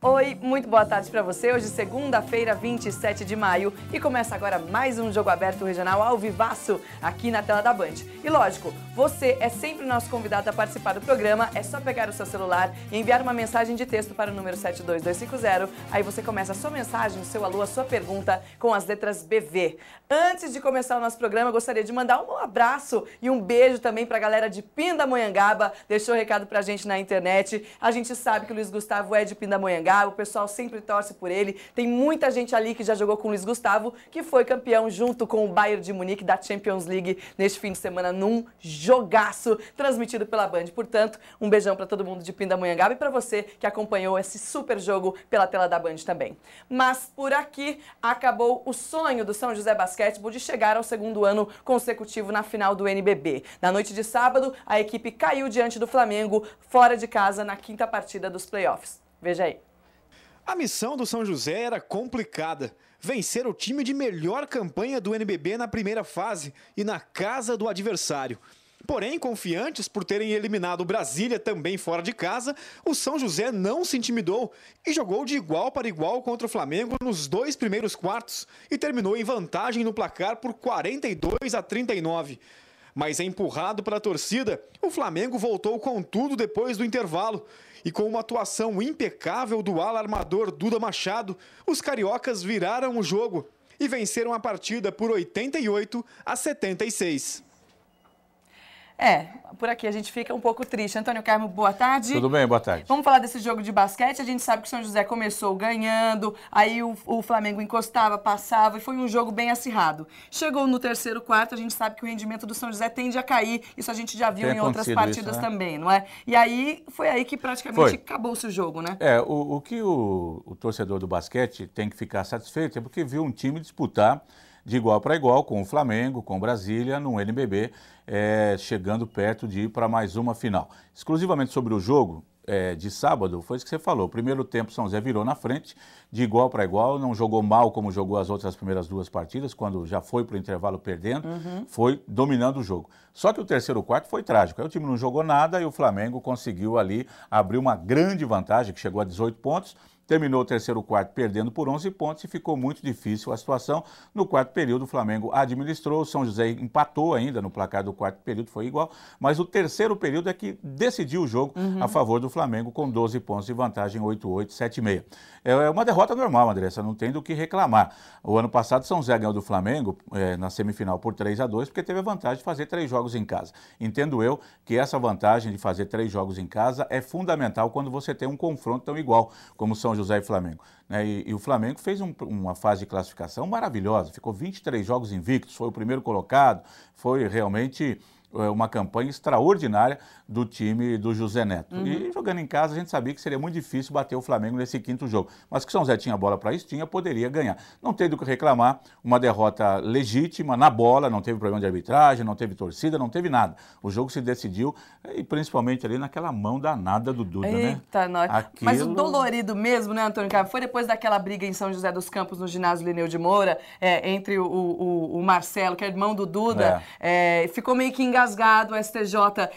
Oi, muito boa tarde para você. Hoje, segunda-feira, 27 de maio, e começa agora mais um Jogo Aberto Regional ao Vivaço, aqui na tela da Band. E lógico, você é sempre o nosso convidado a participar do programa. É só pegar o seu celular e enviar uma mensagem de texto para o número 72250. Aí você começa a sua mensagem, o seu alô, a sua pergunta com as letras BV. Antes de começar o nosso programa, gostaria de mandar um abraço e um beijo também para a galera de Pindamonhangaba. Deixou o recado para a gente na internet. A gente sabe que o Luiz Gustavo é de Pindamonhangaba o pessoal sempre torce por ele. Tem muita gente ali que já jogou com o Luiz Gustavo, que foi campeão junto com o Bayern de Munique da Champions League neste fim de semana num jogaço transmitido pela Band. Portanto, um beijão para todo mundo de Pindamonhangaba e para você que acompanhou esse super jogo pela tela da Band também. Mas por aqui acabou o sonho do São José Basquetebol de chegar ao segundo ano consecutivo na final do NBB. Na noite de sábado, a equipe caiu diante do Flamengo fora de casa na quinta partida dos playoffs. Veja aí. A missão do São José era complicada. Vencer o time de melhor campanha do NBB na primeira fase e na casa do adversário. Porém, confiantes por terem eliminado Brasília também fora de casa, o São José não se intimidou e jogou de igual para igual contra o Flamengo nos dois primeiros quartos e terminou em vantagem no placar por 42 a 39 mas empurrado pela torcida, o Flamengo voltou com tudo depois do intervalo. E com uma atuação impecável do alarmador Duda Machado, os cariocas viraram o jogo e venceram a partida por 88 a 76. É, por aqui a gente fica um pouco triste. Antônio Carmo, boa tarde. Tudo bem, boa tarde. Vamos falar desse jogo de basquete. A gente sabe que o São José começou ganhando, aí o, o Flamengo encostava, passava e foi um jogo bem acirrado. Chegou no terceiro quarto, a gente sabe que o rendimento do São José tende a cair. Isso a gente já viu Tem em outras partidas isso, né? também, não é? E aí foi aí que praticamente acabou-se o jogo, né? É, o, o que o, o torcedor do basquete tem que ficar satisfeito é porque viu um time disputar de igual para igual com o Flamengo, com Brasília, num NBB, é, eh, chegando perto de ir para mais uma final. Exclusivamente sobre o jogo, é, de sábado foi isso que você falou. Primeiro tempo, São José virou na frente, de igual para igual, não jogou mal como jogou as outras primeiras duas partidas, quando já foi para o intervalo perdendo, uhum. foi dominando o jogo. Só que o terceiro quarto foi trágico. Aí o time não jogou nada e o Flamengo conseguiu ali abrir uma grande vantagem, que chegou a 18 pontos Terminou o terceiro quarto perdendo por 11 pontos e ficou muito difícil a situação. No quarto período, o Flamengo administrou, o São José empatou ainda no placar do quarto período, foi igual, mas o terceiro período é que decidiu o jogo uhum. a favor do Flamengo com 12 pontos de vantagem, 8-8, 7-6. É, é uma derrota normal, Andressa, não tem do que reclamar. O ano passado, São José ganhou do Flamengo é, na semifinal por 3 a 2 porque teve a vantagem de fazer três jogos em casa. Entendo eu que essa vantagem de fazer três jogos em casa é fundamental quando você tem um confronto tão igual como São José e Flamengo. Né? E, e, o Flamengo fez um, uma fase de classificação maravilhosa, ficou 23 jogos invictos, foi o primeiro colocado, foi realmente é, uma campanha extraordinária do time do José Neto. Uhum. E jogando em casa, a gente sabia que seria muito difícil bater o Flamengo nesse quinto jogo. Mas que São Zé tinha bola para isso, tinha, poderia ganhar. Não teve do que reclamar, uma derrota legítima, na bola, não teve problema de arbitragem, não teve torcida, não teve nada. O jogo se decidiu, eh, e principalmente ali naquela mão danada do Duda, Eita, né? Eita, Aquilo... Mas o dolorido mesmo, né, Antônio Carlos? Foi depois daquela briga em São José dos Campos, no ginásio Lineu de Moura, é, entre o, o, o, Marcelo, que é irmão do Duda, é. É, ficou meio que enganado engasgado, o STJ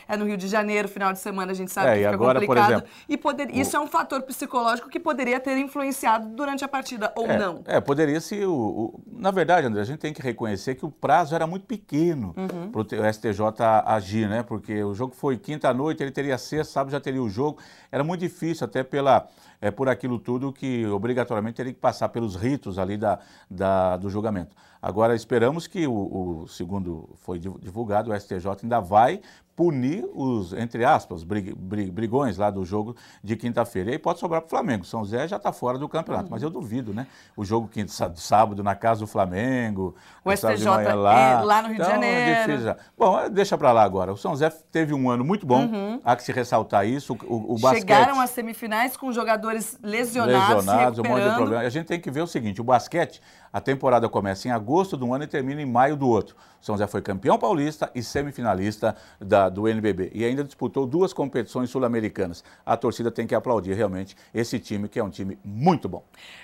é no Rio de Janeiro, final de semana a gente sabe é, que fica agora, complicado. Por exemplo, e poder, o... isso é um fator psicológico que poderia ter influenciado durante a partida, ou é, não? É, poderia se... O, o, Na verdade, André, a gente tem que reconhecer que o prazo era muito pequeno uhum. para o STJ agir, né? Porque o jogo foi quinta noite, ele teria sexta, sábado já teria o jogo. Era muito difícil, até pela, é, por aquilo tudo que obrigatoriamente teria que passar pelos ritos ali da, da do julgamento. Agora, esperamos que o, o segundo foi divulgado, o STJ ainda vai punir os, entre aspas, brig, brig, brigões lá do jogo de quinta-feira. E aí pode sobrar para o Flamengo. São Zé já está fora do campeonato, uhum. mas eu duvido, né? O jogo quinta, sábado na casa do Flamengo. O STJ é lá. É lá no Rio então, de Janeiro. É Bom, deixa para lá agora. O São Zé teve um ano muito bom, uhum. há que se ressaltar isso. O, o basquete, Chegaram às semifinais com jogadores lesionados, lesionados um monte de problema. A gente tem que ver o seguinte, o basquete, a temporada começa em agosto de um ano e termina em maio do outro. O São Zé foi campeão paulista e semifinalista da do NBB e ainda disputou duas competições sul-americanas. A torcida tem que aplaudir realmente esse time, que é um time muito bom.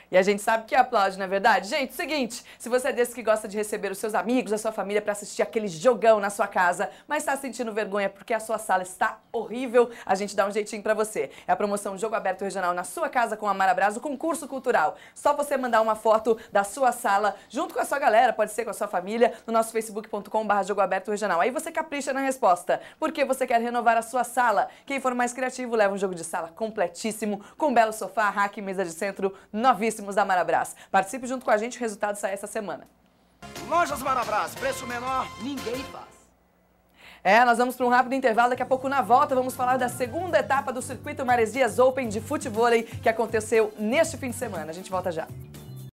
E a gente sabe que aplaude, não é verdade? Gente, seguinte, se você é desse que gosta de receber os seus amigos, a sua família para assistir aquele jogão na sua casa, mas está sentindo vergonha porque a sua sala está horrível, a gente dá um jeitinho para você. É a promoção Jogo Aberto Regional na sua casa com a Marabras, o concurso cultural. Só você mandar uma foto da sua sala junto com a sua galera, pode ser com a sua família, no nosso facebook.com/barra Jogo Aberto Regional. Aí você capricha na resposta porque você quer renovar a sua sala. Quem for mais criativo leva um jogo de sala completíssimo, com um belo sofá, rack, mesa de centro, novíssimos da Marabras. Participe junto com a gente, o resultado sai essa semana. Lojas Marabras, preço menor, ninguém faz. É, nós vamos para um rápido intervalo. Daqui a pouco, na volta, vamos falar da segunda etapa do Circuito Maresias Open de Futevôlei, que aconteceu neste fim de semana. A gente volta já.